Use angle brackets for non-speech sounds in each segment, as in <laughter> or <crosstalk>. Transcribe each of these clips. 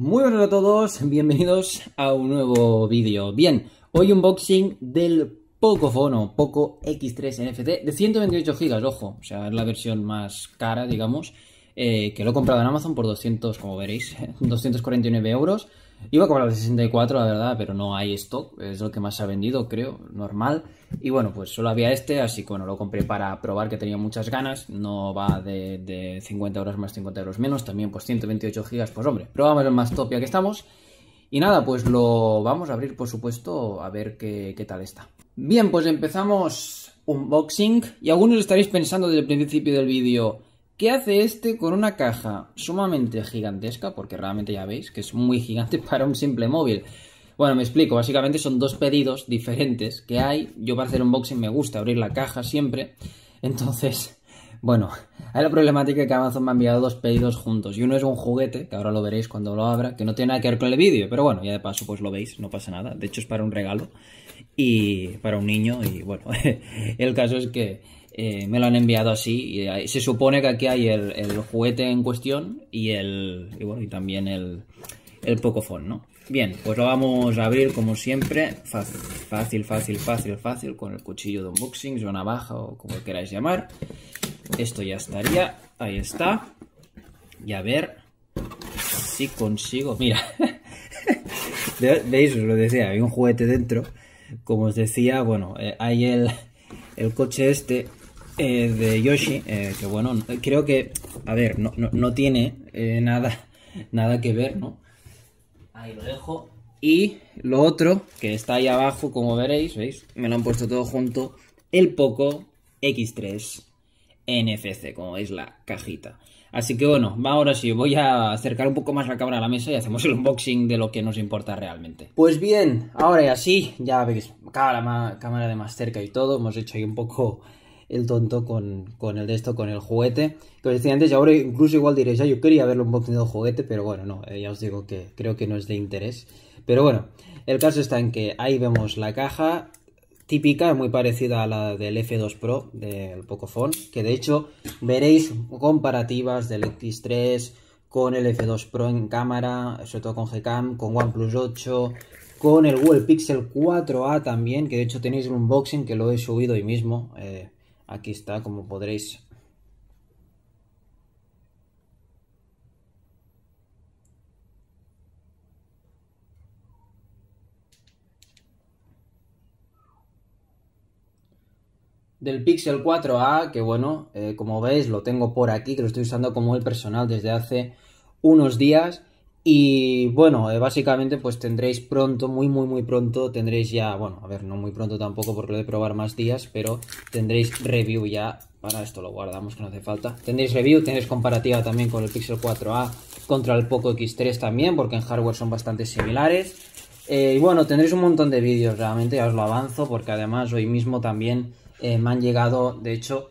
Muy buenas a todos, bienvenidos a un nuevo vídeo. Bien, hoy unboxing del Pocofono Poco X3 NFT de 128 GB, ojo, o sea, es la versión más cara, digamos, eh, que lo he comprado en Amazon por 200, como veréis, 249 <laughs> euros. Iba a cobrar de 64, la verdad, pero no hay stock, es lo que más se ha vendido, creo, normal. Y bueno, pues solo había este, así que bueno, lo compré para probar que tenía muchas ganas. No va de, 50 euros más, 50 euros menos, también pues 128 gigas, pues hombre, probamos el más topia que estamos. Y nada, pues lo vamos a abrir, por supuesto, a ver qué, qué tal está. Bien, pues empezamos unboxing. Y algunos estaréis pensando desde el principio del vídeo... ¿Qué hace este con una caja sumamente gigantesca? Porque realmente ya veis que es muy gigante <laughs> para un simple móvil. Bueno, me explico, básicamente son dos pedidos diferentes que hay. Yo para hacer unboxing me gusta abrir la caja siempre. Entonces, bueno, hay la problemática que Amazon me ha enviado dos pedidos juntos. Y uno es un juguete, que ahora lo veréis cuando lo abra, que no tiene nada que ver con el vídeo, pero bueno, ya de paso pues lo veis, no pasa nada. De hecho es para un regalo y para un niño y bueno, <laughs> el caso es que eh, me lo han enviado así. Y se supone que aquí hay el, juguete en cuestión y el y bueno, y también el, el Pocophone, ¿no? Bien, pues lo vamos a abrir como siempre, fácil, fácil, fácil, fácil, con el cuchillo de unboxing, o navaja o como queráis llamar. Esto ya estaría, ahí está. Y a ver si consigo, mira, <laughs> veis, os lo decía, hay un juguete dentro. Como os decía, bueno, eh, hay el, coche este eh, de Yoshi, eh, que bueno, creo que, a ver, no, no, no tiene nada, nada que ver, ¿no? Ahí lo dejo. Y lo otro, que está ahí abajo, como veréis, ¿veis? Me lo han puesto todo junto. El Poco X3 NFC, como veis la cajita. Así que bueno, va ahora sí, voy a acercar un poco más la cámara a la mesa y hacemos el unboxing de lo que nos importa realmente. Pues bien, ahora ya así ya veis, cámara, cámara de más cerca y todo, hemos hecho ahí un poco el tonto con, el de esto, con el juguete. Que os decía antes, ahora incluso igual diréis, yo quería verlo un de de juguete, pero bueno, no, eh, ya os digo que creo que no es de interés. Pero bueno, el caso está en que ahí vemos la caja típica, muy parecida a la del F2 Pro del Pocophone, que de hecho veréis comparativas del X3 con el F2 Pro en cámara, sobre todo con Gcam, con OnePlus 8, con el Google Pixel 4a también, que de hecho tenéis un unboxing que lo he subido hoy mismo, eh, Aquí está, como podréis del Pixel 4a, que bueno, eh, como veis lo tengo por aquí, que lo estoy usando como el personal desde hace unos días. Y bueno, eh, básicamente pues tendréis pronto, muy muy muy pronto, tendréis ya, bueno, a ver, no muy pronto tampoco porque lo de probar más días, pero tendréis review ya, para esto lo guardamos que no hace falta, tendréis review, tendréis comparativa también con el Pixel 4a contra el Poco X3 también, porque en hardware son bastante similares. Eh, y bueno, tendréis un montón de vídeos realmente, ya os lo avanzo, porque además hoy mismo también eh, me han llegado, de hecho,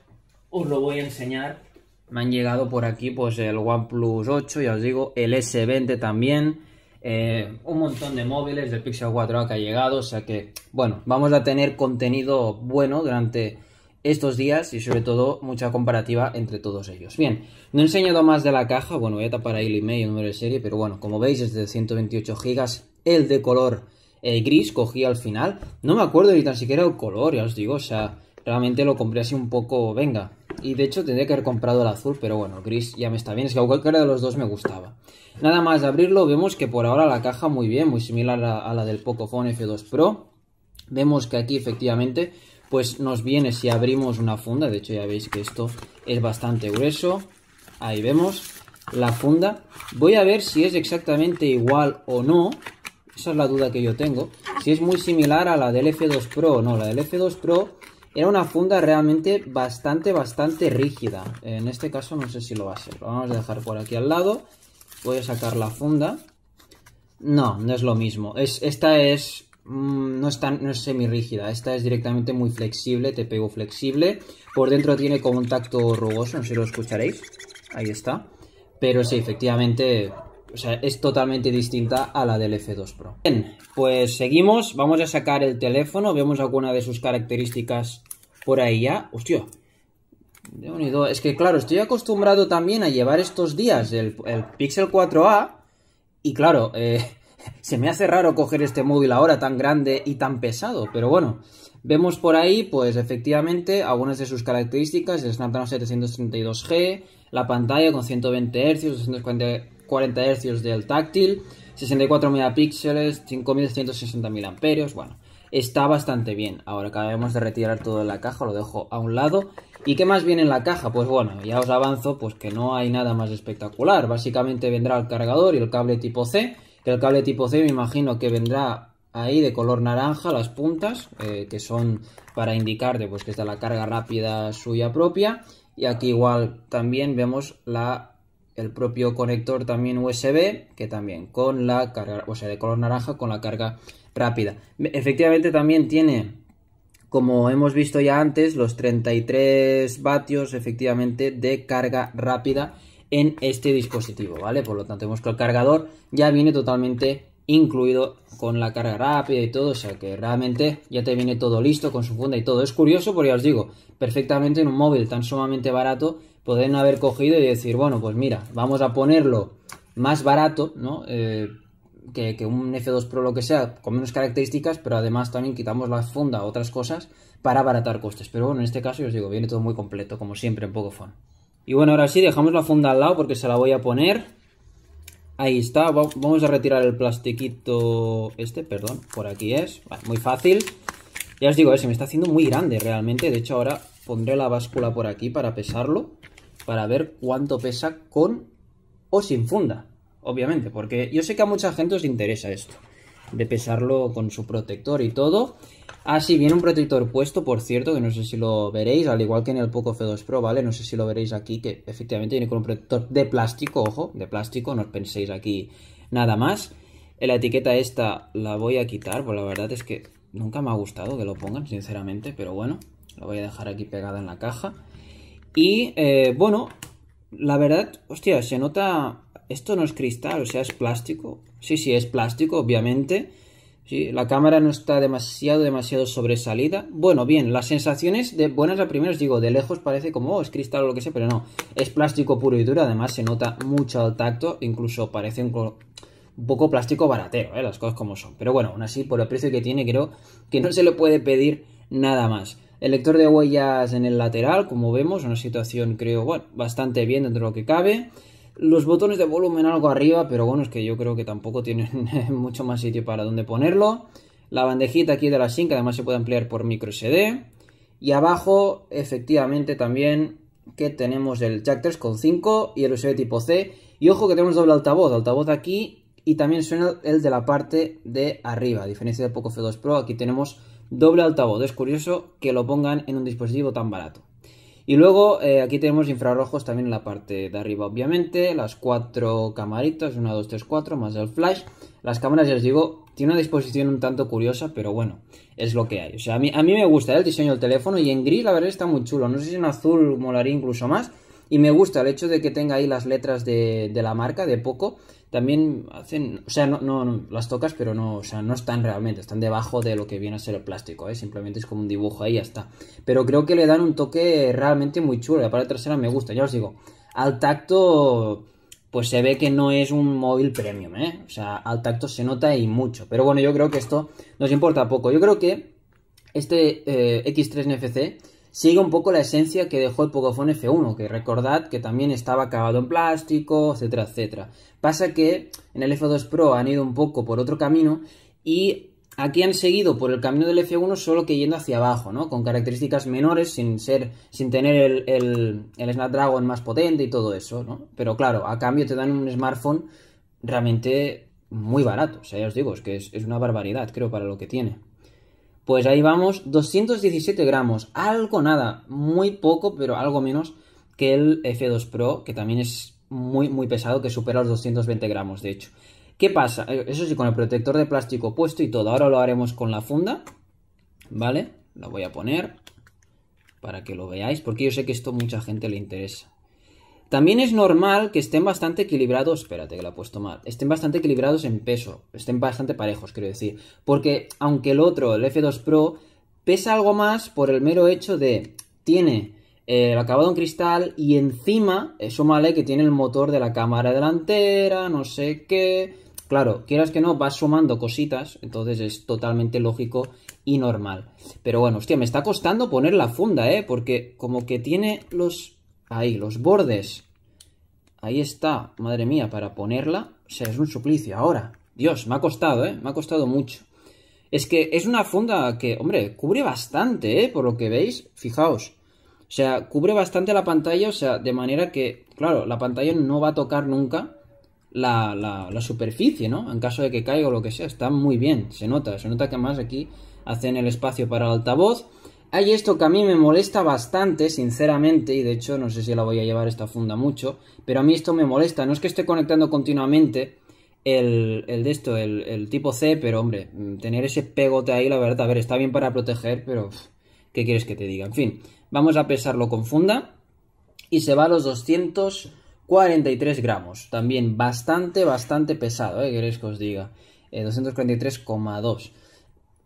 os lo voy a enseñar me han llegado por aquí pues el OnePlus 8, ya os digo, el S20 también. Eh, un montón de móviles del Pixel 4a que ha llegado, o sea que, bueno, vamos a tener contenido bueno durante estos días y sobre todo mucha comparativa entre todos ellos. Bien, no he enseñado más de la caja, bueno, voy a tapar ahí el email, el número de serie, pero bueno, como veis es de 128 GB, el de color eh, gris cogí al final, no me acuerdo ni tan siquiera el color, ya os digo, o sea, realmente lo compré así un poco, venga, y de hecho tendría que haber comprado el azul, pero bueno, gris ya me está bien, es que cualquiera de los dos me gustaba. Nada más de abrirlo, vemos que por ahora la caja muy bien, muy similar a, la del Pocophone F2 Pro. Vemos que aquí efectivamente pues nos viene si abrimos una funda, de hecho ya veis que esto es bastante grueso, ahí vemos la funda. Voy a ver si es exactamente igual o no, esa es la duda que yo tengo, si es muy similar a la del F2 Pro o no, la del F2 Pro era una funda realmente bastante, bastante rígida. En este caso no sé si lo va a ser. Lo vamos a dejar por aquí al lado. Voy a sacar la funda. No, no es lo mismo. Es, esta es... Mm, no es, tan, no es esta es directamente muy flexible, Te pego flexible. Por dentro tiene como un tacto rugoso, no sé si lo escucharéis. Ahí está. Pero sí, efectivamente, o sea, es totalmente distinta a la del F2 Pro. Bien, pues seguimos, vamos a sacar el teléfono, vemos alguna de sus características por ahí ya. Hostia. Es que claro, estoy acostumbrado también a llevar estos días el, Pixel 4A. Y claro, eh, <laughs> se me hace raro coger este móvil ahora tan grande y tan pesado. Pero bueno, vemos por ahí, pues efectivamente, algunas de sus características. El Snapdragon 732G, la pantalla con 120 Hz, 240 Hz del táctil, 64 megapíxeles, 5.160 amperios. Bueno, está bastante bien. Ahora acabamos de retirar todo de la caja, lo dejo a un lado. ¿Y qué más viene en la caja? Pues bueno, ya os avanzo, pues que no hay nada más espectacular. Básicamente vendrá el cargador y el cable tipo C, que el cable tipo C me imagino que vendrá ahí de color naranja las puntas, eh, que son para indicar pues que está la carga rápida suya propia. Y aquí igual también vemos la el propio conector también USB, que también con la carga, o sea, de color naranja con la carga rápida. Efectivamente también tiene, como hemos visto ya antes, los 33 vatios efectivamente de carga rápida en este dispositivo, ¿vale? Por lo tanto, vemos que el cargador ya viene totalmente incluido con la carga rápida y todo, o sea que realmente ya te viene todo listo con su funda y todo. Es curioso porque ya os digo, perfectamente en un móvil tan sumamente barato podrían haber cogido y decir, bueno, pues mira, vamos a ponerlo más barato, ¿no? Eh, que, un F2 Pro lo que sea, con menos características, pero además también quitamos la funda, otras cosas, para abaratar costes. Pero bueno, en este caso, yo os digo, viene todo muy completo, como siempre en Pocophone. Y bueno, ahora sí, dejamos la funda al lado porque se la voy a poner. Ahí está, vamos a retirar el plastiquito este, perdón, por aquí es, vale, muy fácil. Ya os digo, eh, se me está haciendo muy grande realmente, de hecho ahora pondré la báscula por aquí para pesarlo para ver cuánto pesa con o sin funda, obviamente, porque yo sé que a mucha gente os interesa esto, de pesarlo con su protector y todo. Así ah, viene un protector puesto, por cierto, que no sé si lo veréis, al igual que en el Poco F2 Pro, ¿vale? No sé si lo veréis aquí, que efectivamente viene con un protector de plástico, ojo, de plástico, no os penséis aquí nada más. La etiqueta esta la voy a quitar, pues la verdad es que nunca me ha gustado que lo pongan, sinceramente, pero bueno, lo voy a dejar aquí pegada en la caja. Y eh, bueno, la verdad, hostia, se nota... Esto no es cristal, o sea, es plástico. Sí, sí, es plástico, obviamente. la cámara no está demasiado, demasiado sobresalida. Bueno, bien, las sensaciones de buenas a primeras, digo, de lejos parece como, oh, es cristal o lo que sea, pero no, es plástico puro y duro, además se nota mucho al tacto, incluso parece un, poco plástico baratero, ¿eh? las cosas como son. Pero bueno, aún así, por el precio que tiene, creo que no se le puede pedir nada más. El lector de huellas en el lateral, como vemos, una situación creo bueno, bastante bien dentro de lo que cabe. Los botones de volumen algo arriba, pero bueno, es que yo creo que tampoco tienen <laughs> mucho más sitio para donde ponerlo. La bandejita aquí de la SIM, que además se puede ampliar por micro SD. Y abajo, efectivamente, también que tenemos el jack 3.5 y el USB tipo C. Y ojo que tenemos doble altavoz, altavoz aquí y también suena el de la parte de arriba. A diferencia del Poco F2 Pro, aquí tenemos doble altavoz. Es curioso que lo pongan en un dispositivo tan barato. Y luego eh, aquí tenemos infrarrojos también en la parte de arriba, obviamente. Las cuatro camaritas, una, dos, tres, cuatro, más el flash. Las cámaras, ya os digo, tiene una disposición un tanto curiosa, pero bueno, es lo que hay. O sea, a mí, me gusta ¿eh? el diseño del teléfono y en gris la verdad está muy chulo. No sé si en azul molaría incluso más. Y me gusta el hecho de que tenga ahí las letras de la marca, de Poco también hacen, o sea, no, no, las tocas, pero no, o sea, no están realmente, están debajo de lo que viene a ser el plástico, ¿eh? simplemente es como un dibujo ahí, ya está. Pero creo que le dan un toque realmente muy chulo, la parte trasera me gusta, ya os digo, al tacto, pues se ve que no es un móvil premium, ¿eh? o sea, al tacto se nota y mucho, pero bueno, yo creo que esto nos importa poco, yo creo que este eh, X3 NFC sigue un poco la esencia que dejó el Pocophone F1, que recordad que también estaba acabado en plástico, etcétera, etcétera. Pasa que en el F2 Pro han ido un poco por otro camino y aquí han seguido por el camino del F1 solo que yendo hacia abajo, ¿no? Con características menores sin ser, sin tener el, Snapdragon más potente y todo eso, ¿no? Pero claro, a cambio te dan un smartphone realmente muy barato. O sea, ya os digo, es que es una barbaridad, creo, para lo que tiene. Pues ahí vamos, 217 gramos, algo nada, muy poco, pero algo menos que el F2 Pro, que también es muy, muy pesado, que supera los 220 gramos, de hecho. ¿Qué pasa? Eh, eso sí, con el protector de plástico puesto y todo. Ahora lo haremos con la funda, ¿vale? Lo voy a poner para que lo veáis, porque yo sé que esto mucha gente le interesa. También es normal que estén bastante equilibrados, espérate que la he puesto mal, estén bastante equilibrados en peso, estén bastante parejos, quiero decir, porque aunque el otro, el F2 Pro, pesa algo más por el mero hecho de tiene el eh, acabado en cristal y encima, eso eh, male que tiene el motor de la cámara delantera, no sé qué. Claro, quieras que no, vas sumando cositas, entonces es totalmente lógico y normal. Pero bueno, hostia, me está costando poner la funda, ¿eh? Porque como que tiene los Ahí, los bordes. Ahí está, madre mía, para ponerla. O sea, es un suplicio. Ahora, Dios, me ha costado, ¿eh? Me ha costado mucho. Es que es una funda que, hombre, cubre bastante, ¿eh? Por lo que veis, fijaos. O sea, cubre bastante la pantalla, o sea, de manera que, claro, la pantalla no va a tocar nunca la, la, superficie, ¿no? En caso de que caiga o lo que sea, está muy bien, se nota. Se nota que más aquí hacen el espacio para el altavoz hay esto que a mí me molesta bastante, sinceramente, y de hecho no sé si la voy a llevar esta funda mucho, pero a mí esto me molesta. No es que esté conectando continuamente el, de esto, el, tipo C, pero hombre, mm, tener ese pegote ahí, la verdad, a ver, está bien para proteger, pero ¿qué quieres que te diga? En fin, vamos a pesarlo con funda y se va a los 243 gramos. También bastante, bastante pesado, ¿eh? ¿Queréis que os diga? 243,2 eh, 243,2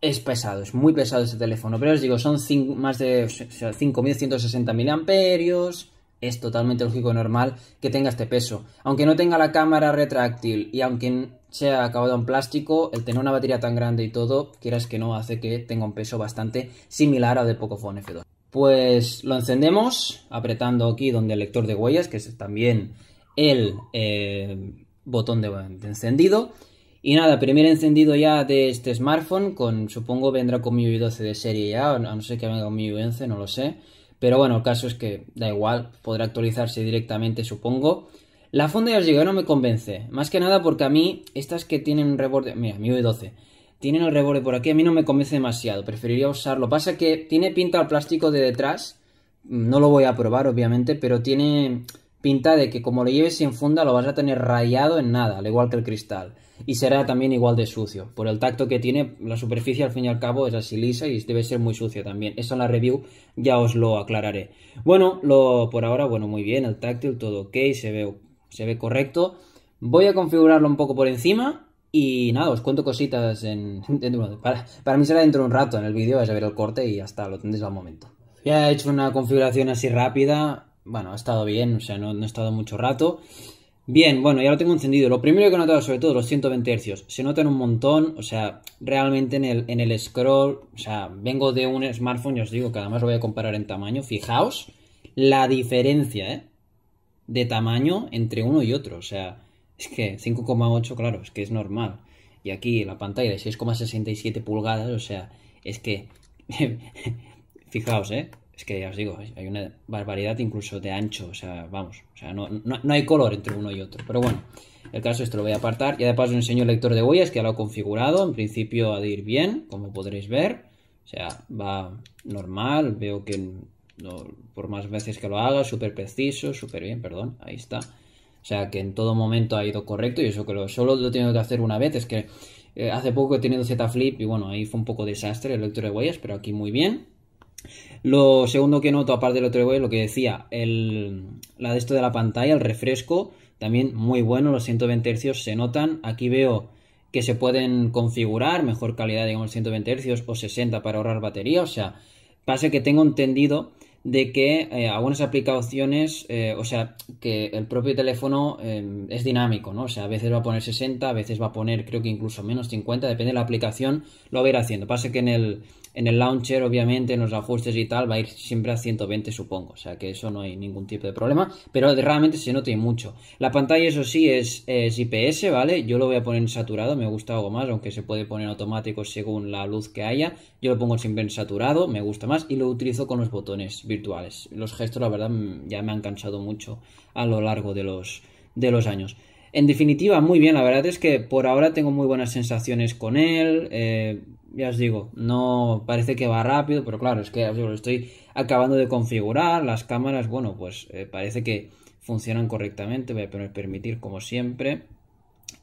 es pesado, es muy pesado este teléfono. Pero os digo, son más de 5.160 miliamperios. Es totalmente lógico y normal que tenga este peso. Aunque no tenga la cámara retráctil y aunque sea acabado en plástico, el tener una batería tan grande y todo, quieras que no, hace que tenga un peso bastante similar al de Pocophone F2. Pues lo encendemos apretando aquí donde el lector de huellas, que es también el eh, botón de encendido. Y nada, primer encendido ya de este smartphone, con supongo vendrá con MIUI 12 de serie ya, a no ser que venga con MIUI 11, no lo sé. Pero bueno, el caso es que da igual, podrá actualizarse directamente, supongo. La funda ya os digo, no me convence. Más que nada porque a mí, estas que tienen un reborde, mira, MIUI 12, tienen el reborde por aquí, a mí no me convence demasiado, preferiría usarlo. Pasa que tiene pinta al plástico de detrás, no lo voy a probar obviamente, pero tiene pinta de que como lo lleves sin funda lo vas a tener rayado en nada, al igual que el cristal. Y será también igual de sucio. Por el tacto que tiene, la superficie al fin y al cabo es así lisa y debe ser muy sucio también. Eso en la review ya os lo aclararé. Bueno, lo, por ahora, bueno, muy bien, el táctil, todo ok, se ve, se ve correcto. Voy a configurarlo un poco por encima y nada, os cuento cositas en... <laughs> para, para mí será dentro de un rato en el vídeo, vais a ver el corte y hasta lo tendréis al momento. Ya he hecho una configuración así rápida, bueno, ha estado bien, o sea, no, ha he estado mucho rato. Bien, bueno, ya lo tengo encendido. Lo primero que he notado, sobre todo, los 120 Hz. Se notan un montón, o sea, realmente en el, en el scroll, o sea, vengo de un smartphone, y os digo que además lo voy a comparar en tamaño. Fijaos la diferencia, ¿eh? De tamaño entre uno y otro, o sea, es que 5,8, claro, es que es normal. Y aquí la pantalla de 6,67 pulgadas, o sea, es que... <laughs> Fijaos, ¿eh? es que ya os digo, hay una barbaridad incluso de ancho, o sea, vamos, o sea, no, hay color entre uno y otro. Pero bueno, el caso esto lo voy a apartar. Y de paso enseño el lector de huellas que ya lo he configurado, en principio ha de ir bien, como podréis ver. O sea, va normal, veo que por más veces que lo haga, súper preciso, súper bien, perdón, ahí está. O sea, que en todo momento ha ido correcto y eso que lo, solo lo he tenido que hacer una vez, es que eh, hace poco he tenido Z Flip y bueno, ahí fue un poco desastre el lector de huellas, pero aquí muy bien. Lo segundo que noto, aparte del otro lo que decía, el, la de esto de la pantalla, el refresco, también muy bueno, los 120 Hz se notan. Aquí veo que se pueden configurar, mejor calidad, digamos, 120 Hz o 60 para ahorrar batería. O sea, pasa que tengo entendido de que eh, algunas aplicaciones, eh, o sea, que el propio teléfono em, es dinámico, ¿no? O sea, a veces va a poner 60, a veces va a poner creo que incluso menos 50, depende de la aplicación, lo va a ir haciendo. Pasa que en el, en el launcher, obviamente, en los ajustes y tal, va a ir siempre a 120, supongo. O sea, que eso no hay ningún tipo de problema, pero realmente se nota y mucho. La pantalla, eso sí, es, es IPS, ¿vale? Yo lo voy a poner en saturado, me gusta algo más, aunque se puede poner automático según la luz que haya. Yo lo pongo siempre en saturado, me gusta más y lo utilizo con los botones virtuales. Los gestos, la verdad, mm, ya me han cansado mucho a lo largo de los, de los años. En definitiva, muy bien, la verdad es que por ahora tengo muy buenas sensaciones con él. Eh, ya os digo, no parece que va rápido, pero claro, es que lo estoy acabando de configurar. Las cámaras, bueno, pues eh, parece que funcionan correctamente. Voy a permitir como siempre.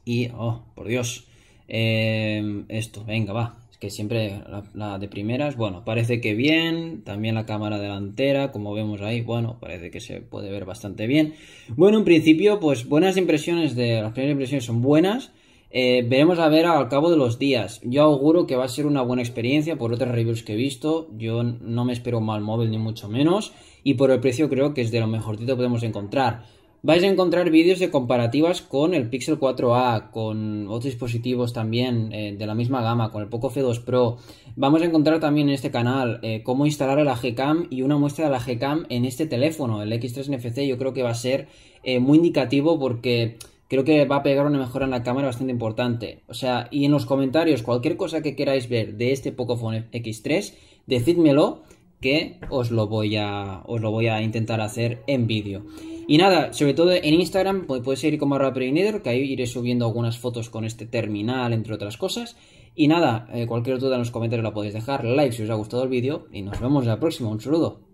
Y, oh, por Dios. Eh, esto, venga, va, que siempre la, de primeras, bueno, parece que bien, también la cámara delantera, como vemos ahí, bueno, parece que se puede ver bastante bien. Bueno, en principio, pues buenas impresiones, de las primeras impresiones son buenas, eh, veremos a ver al cabo de los días, yo auguro que va a ser una buena experiencia por otras reviews que he visto, yo no me espero mal móvil ni mucho menos, y por el precio creo que es de lo mejorcito que podemos encontrar vais a encontrar vídeos de comparativas con el Pixel 4a, con otros dispositivos también eh, de la misma gama, con el Poco F2 Pro. Vamos a encontrar también en este canal eh, cómo instalar el la Gcam y una muestra de la Gcam en este teléfono, el X3 NFC. Yo creo que va a ser eh, muy indicativo porque creo que va a pegar una mejora en la cámara bastante importante. O sea, y en los comentarios, cualquier cosa que queráis ver de este Pocophone X3, decídmelo que os lo voy a, os lo voy a intentar hacer en vídeo. Y nada, sobre todo en Instagram pues puedes seguir como Rapinator, que ahí iré subiendo algunas fotos con este terminal, entre otras cosas. Y nada, eh, cualquier duda en los comentarios la podéis dejar, like si os ha gustado el vídeo y nos vemos la próxima. Un saludo.